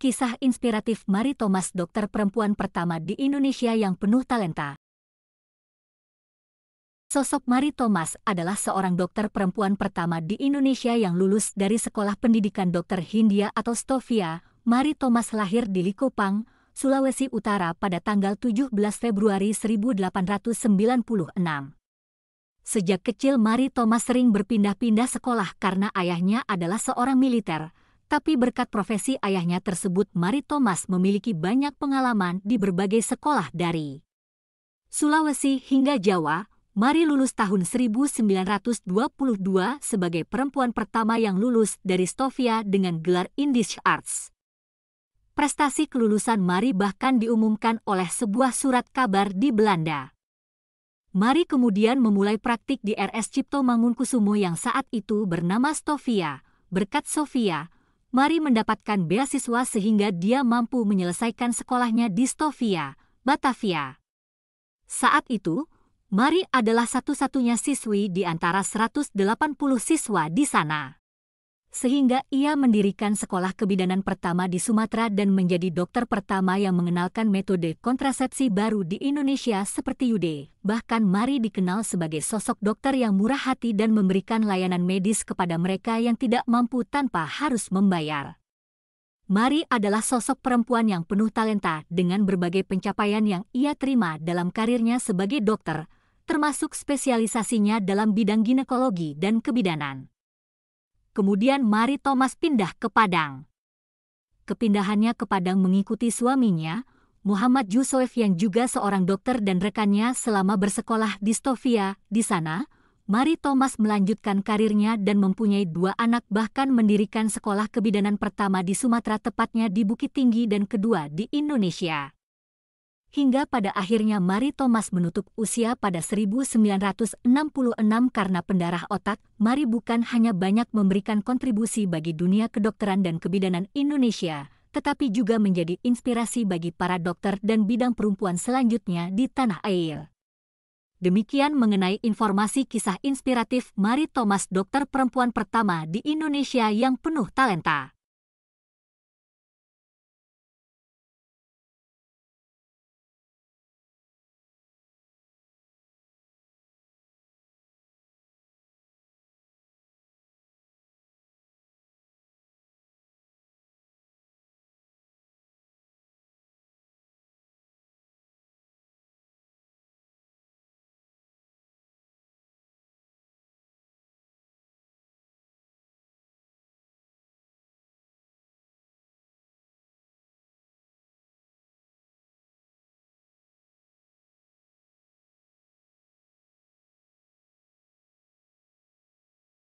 kisah inspiratif Mari Thomas dokter perempuan pertama di Indonesia yang penuh talenta. Sosok Mari Thomas adalah seorang dokter perempuan pertama di Indonesia yang lulus dari Sekolah Pendidikan Dokter Hindia atau Stofia. Mari Thomas lahir di Likopang, Sulawesi Utara pada tanggal 17 Februari 1896. Sejak kecil Mari Thomas sering berpindah-pindah sekolah karena ayahnya adalah seorang militer, tapi berkat profesi ayahnya tersebut Mari Thomas memiliki banyak pengalaman di berbagai sekolah dari Sulawesi hingga Jawa. Mari lulus tahun 1922 sebagai perempuan pertama yang lulus dari Stofia dengan gelar Indisch Arts. Prestasi kelulusan Mari bahkan diumumkan oleh sebuah surat kabar di Belanda. Mari kemudian memulai praktik di RS Cipto Mangunkusumo yang saat itu bernama Stofia, berkat Sofia, Mari mendapatkan beasiswa sehingga dia mampu menyelesaikan sekolahnya di Stovia, Batavia. Saat itu, Mari adalah satu-satunya siswi di antara 180 siswa di sana sehingga ia mendirikan sekolah kebidanan pertama di Sumatera dan menjadi dokter pertama yang mengenalkan metode kontrasepsi baru di Indonesia seperti Yude. Bahkan Mari dikenal sebagai sosok dokter yang murah hati dan memberikan layanan medis kepada mereka yang tidak mampu tanpa harus membayar. Mari adalah sosok perempuan yang penuh talenta dengan berbagai pencapaian yang ia terima dalam karirnya sebagai dokter, termasuk spesialisasinya dalam bidang ginekologi dan kebidanan kemudian Mari Thomas pindah ke Padang. Kepindahannya ke Padang mengikuti suaminya, Muhammad Yusuf yang juga seorang dokter dan rekannya selama bersekolah di Stovia, di sana, Mari Thomas melanjutkan karirnya dan mempunyai dua anak bahkan mendirikan sekolah kebidanan pertama di Sumatera tepatnya di Bukit Tinggi dan kedua di Indonesia hingga pada akhirnya Marie Thomas menutup usia pada 1966 karena pendarah otak, Marie bukan hanya banyak memberikan kontribusi bagi dunia kedokteran dan kebidanan Indonesia, tetapi juga menjadi inspirasi bagi para dokter dan bidang perempuan selanjutnya di tanah air. Demikian mengenai informasi kisah inspiratif Marie Thomas dokter perempuan pertama di Indonesia yang penuh talenta.